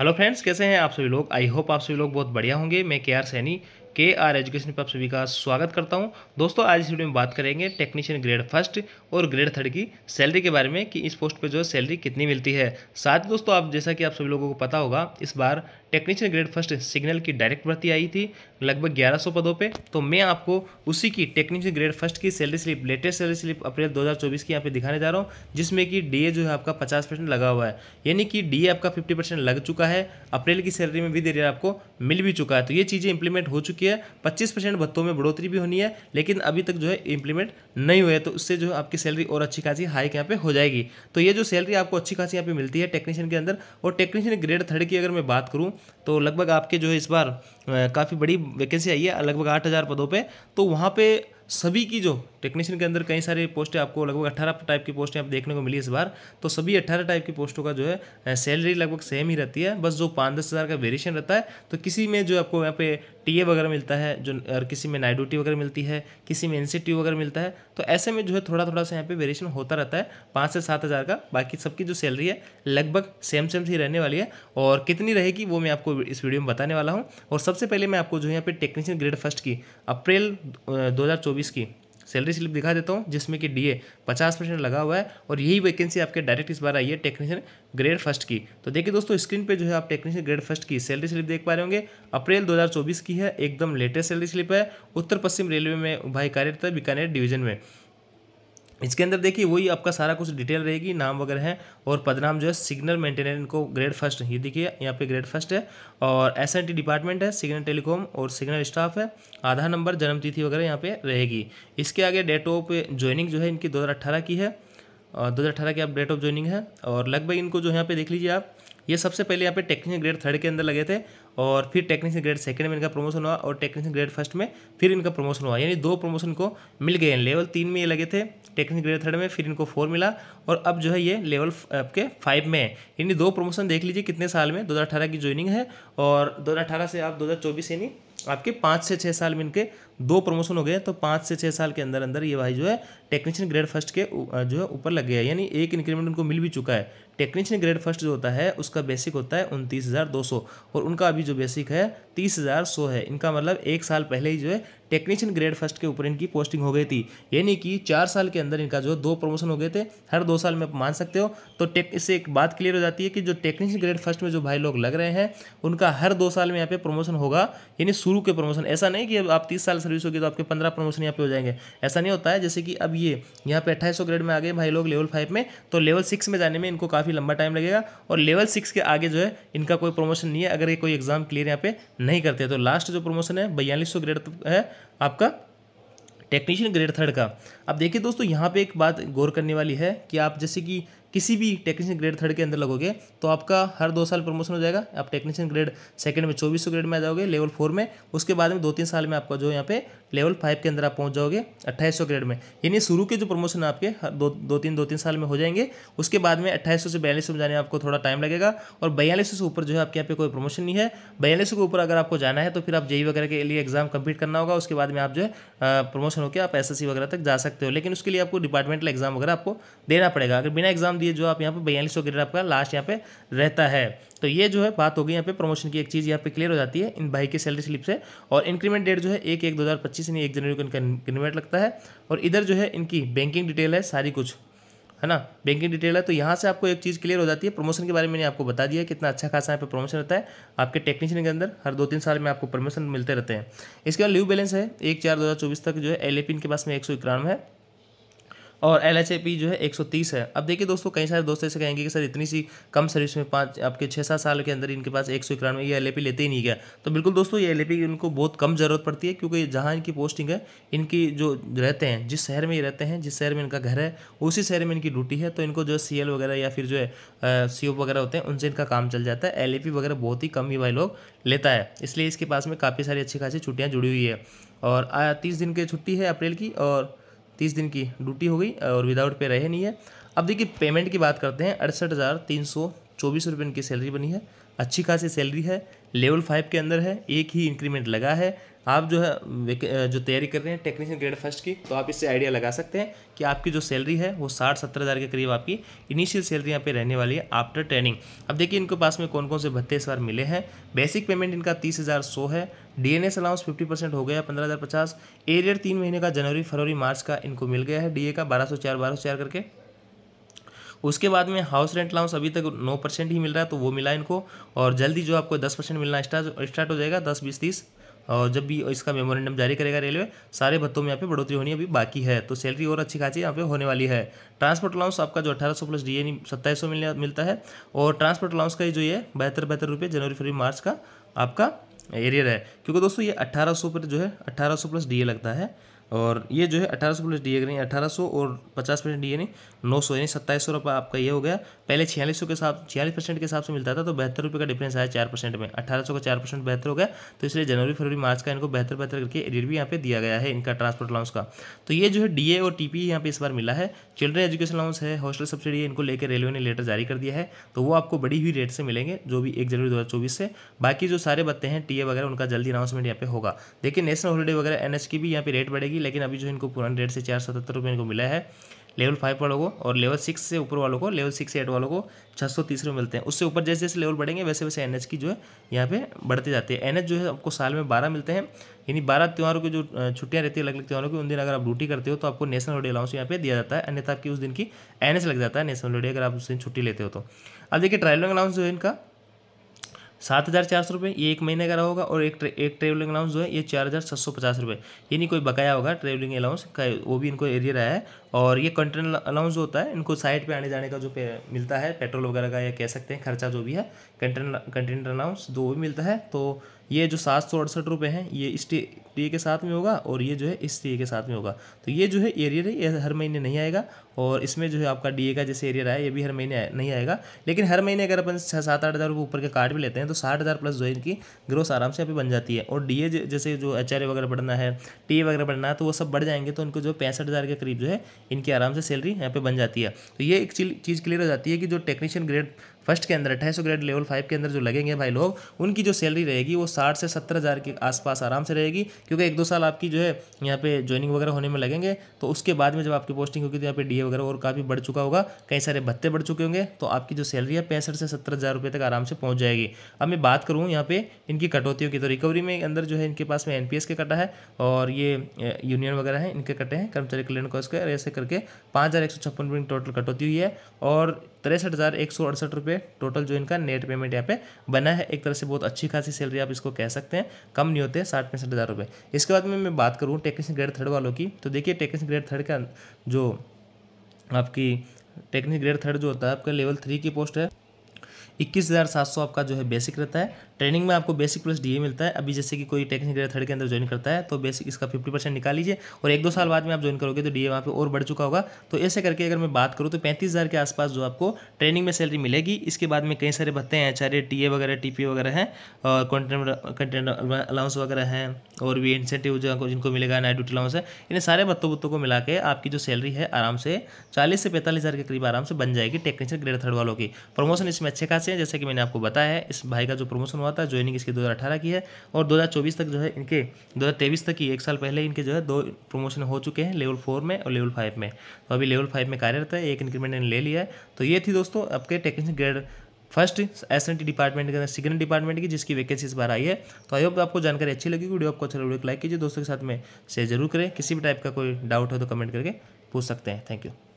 hello friends कैसे हैं आप सभी लोग आई होप आप सभी लोग बहुत बढ़िया होंगे मैं के आर सैनी के आर एजुकेशन पर आप सभी का स्वागत करता हूं दोस्तों आज इस वीडियो में बात करेंगे टेक्नीशियन ग्रेड फर्स्ट और ग्रेड थर्ड की सैलरी के बारे में कि इस पोस्ट पे जो है सैलरी कितनी मिलती है साथ ही दोस्तों आप जैसा कि आप सभी लोगों को पता होगा इस बार टेक्नीशियन ग्रेड फर्स्ट सिग्नल की डायरेक्ट भर्ती आई थी लगभग ग्यारह पदों पर तो मैं आपको उसी की टेक्नीशियन ग्रेड फर्स्ट की salary slip latest salary slip April दो की यहाँ पर दिखाने जा रहा हूँ जिसमें कि डी जो है आपका पचास लगा हुआ है यानी कि डी आपका फिफ्टी लग चुका है अप्रैल की सैलरी में भी दे रहा आपको मिल भी चुका है तो ये चीज़ें इंप्लीमेंट हो चुकी है है पच्चीस परसेंट भत्तों में बढ़ोतरी भी होनी है लेकिन अभी तक जो है इंप्लीमेंट नहीं हुआ है तो उससे जो है आपकी सैलरी और अच्छी खासी हाइक यहाँ पे हो जाएगी तो ये जो सैलरी आपको अच्छी खासी यहाँ पे मिलती है टेक्नीशियन के अंदर और टेक्नीशियन ग्रेड थर्ड की अगर मैं बात करूँ तो लगभग आपके जो है इस बार काफ़ी बड़ी वैकेंसी आई है लगभग आठ हज़ार पदों पर तो वहाँ पर सभी की जो टेक्नीशियन के अंदर कई सारी पोस्टें आपको लगभग अट्ठारह टाइप की पोस्टें आप देखने को मिली इस बार तो सभी अट्ठारह टाइप की पोस्टों का जो है सैलरी लगभग सेम ही रहती है बस जो पाँच दस हज़ार का वेरिएशन रहता है तो किसी में जो आपको यहाँ पे टीए वगैरह मिलता है जो और किसी में नाइडू टी वगैरह मिलती है किसी में एन वगैरह मिलता है तो ऐसे में जो है थोड़ा थोड़ा सा यहाँ पे वेरिएशन होता रहता है पाँच से सात हज़ार का बाकी सबकी जो सैलरी है लगभग सेम सेम ही रहने वाली है और कितनी रहेगी वो मैं आपको इस वीडियो में बताने वाला हूँ और सबसे पहले मैं आपको जो यहाँ पे टेक्नीशियन ग्रेड फर्स्ट की अप्रैल दो की सैलरी स्लिप दिखा देता हूँ जिसमें कि डी ए पचास परसेंट लगा हुआ है और यही वैकेंसी आपके डायरेक्ट इस बार आई है टेक्नीशियन ग्रेड फर्स्ट की तो देखिए दोस्तों स्क्रीन पे जो है आप टेक्नीशियन ग्रेड फर्स्ट की सैलरी स्लिप देख पा रहे होंगे अप्रैल 2024 की है एकदम लेटेस्ट सैलरी स्लिप है उत्तर पश्चिम रेलवे में भाई कार्यरत है बीकानेर डिवीजन में इसके अंदर देखिए वही आपका सारा कुछ डिटेल रहेगी नाम वगैरह है और पदनाम जो है सिग्नल मेंटेनर इनको ग्रेड फर्स्ट ये देखिए यहाँ पे ग्रेड फर्स्ट है और एस डिपार्टमेंट है सिग्नल टेलीकॉम और सिग्नल स्टाफ है आधार नंबर जन्म तिथि वगैरह यहाँ पे रहेगी इसके आगे डेट ऑफ ज्वाइनिंग जो है इनकी दो की है और दो की आप डेट ऑफ ज्वाइनिंग है और लगभग इनको जो यहाँ पे देख लीजिए आप ये सबसे पहले यहाँ पे टेक्निकल ग्रेड थर्ड के अंदर लगे थे और फिर टेक्नीशियन ग्रेड सेकंड में इनका प्रमोशन हुआ और टेक्नीशियन ग्रेड फर्स्ट में फिर इनका प्रमोशन हुआ यानी दो प्रमोशन को मिल गए लेवल तीन में ये लगे थे टेक्निकल ग्रेड थर्ड में फिर इनको फोर मिला और अब जो है ये लेवल आपके फाइव में है यानी दो प्रमोशन देख लीजिए कितने साल में दो की ज्वाइनिंग है और दो से आप दो यानी आपके पाँच से छः साल में इनके दो प्रमोशन हो गए तो पाँच से छः साल के अंदर अंदर ये भाई जो है टेक्नीशियन ग्रेड फर्स्ट के जो है ऊपर लग गया यानी एक इंक्रीमेंट उनको मिल भी चुका है टेक्नीशियन ग्रेड फर्स्ट जो होता है उसका बेसिक होता है उनतीस और उनका अभी जो बेसिक है तीस हज़ार सौ है इनका मतलब एक साल पहले ही जो है टेक्नीशियन ग्रेड फर्स्ट के ऊपर इनकी पोस्टिंग हो गई थी यानी कि चार साल के अंदर इनका जो दो प्रमोशन हो गए थे हर दो साल में आप मान सकते हो तो टेक इससे एक बात क्लियर हो जाती है कि जो टेक्नीशियन ग्रेड फर्स्ट में जो भाई लोग लग रहे हैं उनका हर दो साल में यहाँ पे प्रमोशन होगा यानी शुरू के प्रमोशन ऐसा नहीं कि अब आप तीस साल सर्विस होगी तो आपके पंद्रह प्रमोशन यहाँ पे हो जाएंगे ऐसा नहीं होता है जैसे कि अब ये यहाँ पे अट्ठाईस ग्रेड में आ गए भाई लोग लेवल फाइव में तो लेवल सिक्स में जाने में इनको काफ़ी लंबा टाइम लगेगा और लेवल सिक्स के आगे जो है इनका कोई प्रमोशन नहीं है अगर ये कोई एग्जाम क्लियर यहाँ पे नहीं करते तो लास्ट जो प्रमोशन है बयालीस ग्रेड है आपका टेक्नीशियन ग्रेड थर्ड का अब देखिए दोस्तों यहाँ पे एक बात गौर करने वाली है कि आप जैसे कि किसी भी टेक्नीशियन ग्रेड थर्ड के अंदर लगोगे तो आपका हर दो साल प्रमोशन हो जाएगा आप टेक्नीशियन ग्रेड सेकंड में चौबीस ग्रेड में आ जाओगे लेवल फोर में उसके बाद में दो तीन साल में आपका जो यहाँ पे लेवल फाइव के अंदर आप पहुँच जाओगे अट्ठाईस ग्रेड में यानी शुरू के जो प्रमोशन आपके दो दो तीन दो तीन साल में हो जाएंगे उसके बाद में अट्ठाईस से बयालीस में जाने में आपको थोड़ा टाइम लगेगा और बयालीस से ऊपर जो है आपके यहाँ पे कोई प्रमोशन नहीं है बयालीस के ऊपर अगर आपको जाना है तो फिर आप जेई e e वगैरह के लिए एग्जाम कंप्लीट करना होगा उसके बाद में आप जो है प्रमोशन होकर आप एस वगैरह तक जा सकते हो लेकिन उसके लिए आपको डिपार्टमेंटल एग्जाम वगैरह आपको देना पड़ेगा अगर बिना एग्जाम लिए जो आप यहाँ पे बयालीस सौ ग्रेड आपका लास्ट यहाँ पे रहता है तो ये जो है बात हो गई यहाँ पे प्रमोशन की एक चीज़ यहाँ पे क्लियर हो जाती है इन भाई के सैलरी स्लिप से और इंक्रीमेंट डेट जो है एक एक दो हज़ार पच्चीस यानी एक जनवरी को इनका इंक्रीमेंट लगता है और इधर जो है इनकी बैंकिंग डिटेल है सारी कुछ है ना बैंकिंग डिटेल है तो यहाँ से आपको एक चीज़ क्लियर हो जाती है प्रमोशन के बारे में मैंने आपको बता दिया कितना अच्छा खासा यहाँ पे प्रमोशन रहता है आपके टेक्नीशियन के अंदर हर दो तीन साल में आपको प्रमोशन मिलते रहते हैं इसके बाद ल्यू बैलेंस है एक चार दो हज़ार चौबीस तक जो है एल इनके पास में एक सौ इक्यानवे है और एल जो है 130 है अब देखिए दोस्तों कई सारे दोस्त ऐसे कहेंगे कि सर इतनी सी कम सर्विस में पाँच आपके छः सात साल के अंदर इनके पास एक सौ इक्यानवे ये एल लेते ही नहीं गया तो बिल्कुल दोस्तों ये एल की इनको बहुत कम ज़रूरत पड़ती है क्योंकि जहाँ इनकी पोस्टिंग है इनकी जो रहते हैं जिस शहर में ये रहते हैं जिस शहर में इनका घर है उसी शहर में इनकी ड्यूटी है तो इनको जो सी वगैरह या फिर जो है सी वगैरह होते हैं उनसे इनका काम चल जाता है एल वगैरह बहुत ही कम ही वाई लोग लेता है इसलिए इसके पास में काफ़ी सारी अच्छी खासी छुट्टियाँ जुड़ी हुई है और तीस दिन की छुट्टी है अप्रैल की और तीस दिन की ड्यूटी हो गई और विदाउट पे रहे नहीं है अब देखिए पेमेंट की बात करते हैं अड़सठ हज़ार तीन सौ चौबीस रुपये इनकी सैलरी बनी है अच्छी खासी सैलरी है लेवल फाइव के अंदर है एक ही इंक्रीमेंट लगा है आप जो है जो तैयारी कर रहे हैं टेक्नीशियन ग्रेड फर्स्ट की तो आप इससे आइडिया लगा सकते हैं कि आपकी जो सैलरी है वो साठ सत्तर हज़ार के करीब आपकी इनिशियल सैलरी यहाँ पे रहने वाली है आफ्टर ट्रेनिंग अब देखिए इनके पास में कौन कौन से भत्ते इस बार मिले हैं बेसिक पेमेंट इनका तीस हज़ार सौ है D N S allowance fifty percent हो गया पंद्रह हज़ार पचास एरियर तीन महीने का जनवरी फरवरी मार्च का इनको मिल गया है डी ए का बारह सौ चार बारह सौ चार करके उसके बाद में हाउस रेंट लाउंस अभी तक नौ परसेंट ही मिल रहा है तो वो मिला इनको और जल्दी जो आपको दस परसेंट मिलना स्टार्ट हो जाएगा दस बीस तीस और जब भी इसका मेमोरेंडम जारी करेगा रेलवे सारे भत्तों में यहाँ पे बढ़ोतरी होनी अभी बाकी है तो सैलरी और अच्छी खासी यहाँ पे होने वाली है ट्रांसपोर्ट अलाउंस आपका जो 1800 सौ प्लस डी एन सत्ताईस सौ मिलता है और ट्रांसपोर्ट अलाउंस का ही जो ये बेहतर बेहतर रुपये जनवरी फरवरी मार्च का आपका एरियर है क्योंकि दोस्तों ये अट्ठारह सौ पर जो है अट्ठारह सौ प्लस डी लगता है और ये जो है अठारह सौ प्लस डी ए अठारह सौ और पचास परसेंट डी यानी नौ सौ यानी सत्ताईस सौ रुपये आपका ये हो गया पहले छियालीस सौ के साथ छियालीस परसेंट के हिसाब से मिलता था तो बेहतर रुपये का डिफरेंस आया चार परसेंट में अठारह सौ का चार परसेंट बेहतर हो गया तो इसलिए जनवरी फरवरी मार्च का इनको बेहतर बेहतर करके एडिट भी यहाँ पे दिया गया है इनका ट्रांसपोर्ट अलाउंस का तो ये जो है डी और टी पी e यहाँ पर इस बार मिला है चिल्ड्रेन एजुकेशन अलाउंस है हॉस्टल सब्सिडी इनको लेकर रेलवे ने लेटर जारी कर दिया है तो वो आपको बड़ी हुई रेट से मिलेंगे जो भी एक जनवरी दो से बाकी जो सारे बत्ते हैं टी वगैरह उनका जल्दी अनाउंसमेंट यहाँ पे होगा देखिए नेशनल हॉलीडे वगैरह एन की भी यहाँ पे रेट बढ़ेगी लेकिन अभी जो इनको पुराने रेट से चार सौ सत्तर रुपये इनको मिला है लेवल फाइव वालों को और लेवल सिक्स से ऊपर वालों को लेवल सिक्स एट वालों को छः सौ तीस रुपये मिलते हैं उससे ऊपर जैसे जैसे लेवल बढ़ेंगे वैसे वैसे एन की जो है यहाँ पे बढ़ते जाते हैं एन जो है आपको साल में बारह मिलते हैं यानी बारह त्यौहारों की जो छुट्टियाँ रहती है अलग अलग त्यौहारों की उन दिन अगर आप ड्यूटी करते हो तो आपको नेशनल हॉलीडे अलाउंस यहाँ पे दिया जाता है अन्यथा आपकी उस दिन की एन लग जाता है नेशनल हॉलीडे अगर आप उस दिन छुट्टी लेते हो तो अब देखिए ट्रैवलिंग अलाउंस जो है इनका सात हज़ार चार सौ रुपये ये एक महीने का होगा और एक ट्रे, एक ट्रेवलिंग अलाउंस जो है ये चार हज़ार सात सौ पचास रुपये ये नहीं कोई बकाया होगा ट्रेवलिंग अलाउंस का वो भी इनको एरिया रहा है और ये कंटेनर अलाउंस होता है इनको साइड पे आने जाने का जो मिलता है पेट्रोल वगैरह का या कह सकते हैं खर्चा जो भी है कंटेनर कंटेनर अलाउंस दो भी मिलता है तो ये जो सात सौ अड़सठ रुपये हैं ये इस टी के साथ में होगा और ये जो है इस टी के साथ में होगा तो ये जो है एरियर है ये हर महीने नहीं आएगा और इसमें जो है आपका डी का जैसे एरियर है ये भी हर महीने नहीं आएगा लेकिन हर महीने अगर अपन छः सात आठ हज़ार रुपये ऊपर के कार्ड भी लेते हैं तो साठ हज़ार प्लस जो है इनकी ग्रोथ आराम से यहाँ बन जाती है और डी जैसे जो एच वगैरह बढ़ना है टी वगैरह बढ़ना है तो वो सब बढ़ जाएंगे तो उनको जो पैंसठ हज़ार के करीब जो है इनकी आराम से सैलरी यहाँ पे बन जाती है तो ये एक चीज़ क्लियर हो जाती है कि जो टेक्नीशियन ग्रेड फर्स्ट के अंदर अट्ठाईस ग्रेड लेवल फाइव के अंदर जो लगेंगे भाई लोग उनकी जो सैलरी रहेगी वो साठ से सत्तर हज़ार के आसपास आराम से रहेगी क्योंकि एक दो साल आपकी जो है यहाँ पे ज्वाइनिंग वगैरह होने में लगेंगे तो उसके बाद में जब आपकी पोस्टिंग होगी तो यहाँ पे डीए वगैरह और काफ़ी बढ़ चुका होगा कई सारे भत्ते बढ़ चुके होंगे तो आपकी जो सैलरी है पैंसठ से सत्तर हज़ार रुपये तक आराम से पहुँच जाएगी अब मैं बात करूँ यहाँ पे इनकी कटौतियों की तो रिकवरी में अंदर जो है इनके पास में एन के कटा है और ये यूनियन वगैरह है इनके कटे हैं कर्मचारी कल्याण कोष के ऐसे करके पाँच हज़ार एक सौ छप्पन टोटल कटौती हुई है और तिरसठ हज़ार एक सौ अड़सठ रुपये टोटल जो इनका नेट पेमेंट यहाँ पे बना है एक तरह से बहुत अच्छी खासी सैलरी आप इसको कह सकते हैं कम नहीं होते साठ पैंसठ हज़ार रुपये इसके बाद में मैं बात करूँ टेक्निक ग्रेड थर्ड वालों की तो देखिए टेक्निक ग्रेड थर्ड का जो आपकी टेक्निक ग्रेड थर्ड जो होता है आपका लेवल थ्री की पोस्ट है इक्कीस हज़ार सात सौ आपका जो है बेसिक रहता है ट्रेनिंग में आपको बेसिक प्लस डी मिलता है अभी जैसे कि कोई टेक्निक थर्ड के अंदर ज्वाइन करता है तो बेसिक इसका फिफ्टी परसेंट निकाल लीजिए और एक दो साल बाद में आप ज्वाइन करोगे तो डी वहाँ पे और बढ़ चुका होगा तो ऐसे करके अगर मैं बात करूँ तो पैंतीस हज़ार के आसपास जो आपको ट्रेनिंग में सैलरी मिलेगी इसके बाद में कई सारे भत्ते हैं चाहे टी ए वगैरह टी पी वगैरह हैं और कंटेंट अलाउंस वगैरह हैं और भी इंसेंटिव जो जिनको मिलेगा नाइट ड्यूटी अलाउंस है इन सारे भत्तों भुत्तों को मिला के आपकी जो सैलरी है आराम से चालीस से पैंतालीस हज़ार के करीब आराम से बन जाएगी टेक्निकल ग्रेड थर्ड वालों की प्रमोशन इसमें अच्छे खास हैं जैसे कि मैंने आपको बताया है इस भाई का जो प्रमोशन हुआ था ज्वाइनिंग इसकी 2018 की है और 2024 तक जो है इनके 2023 तक ही एक साल पहले इनके जो है दो प्रमोशन हो चुके हैं लेवल फोर में और लेवल फाइव में तो अभी लेवल फाइव में कार्यरत है एक इंक्रीमेंट इन्होंने ले लिया है तो ये थी दोस्तों आपके technician grade first S N T department के अंदर सिग्नल डिपार्टमेंट की जिसकी वैकेंसी इस बार आई है तो आई होप आपको जानकारी अच्छी लगी वीडियो आपको अच्छा लगे लाइक कीजिए दोस्तों के साथ में शेयर जरूर करें किसी भी टाइप का कोई डाउट हो तो कमेंट करके पूछ सकते हैं थैंक यू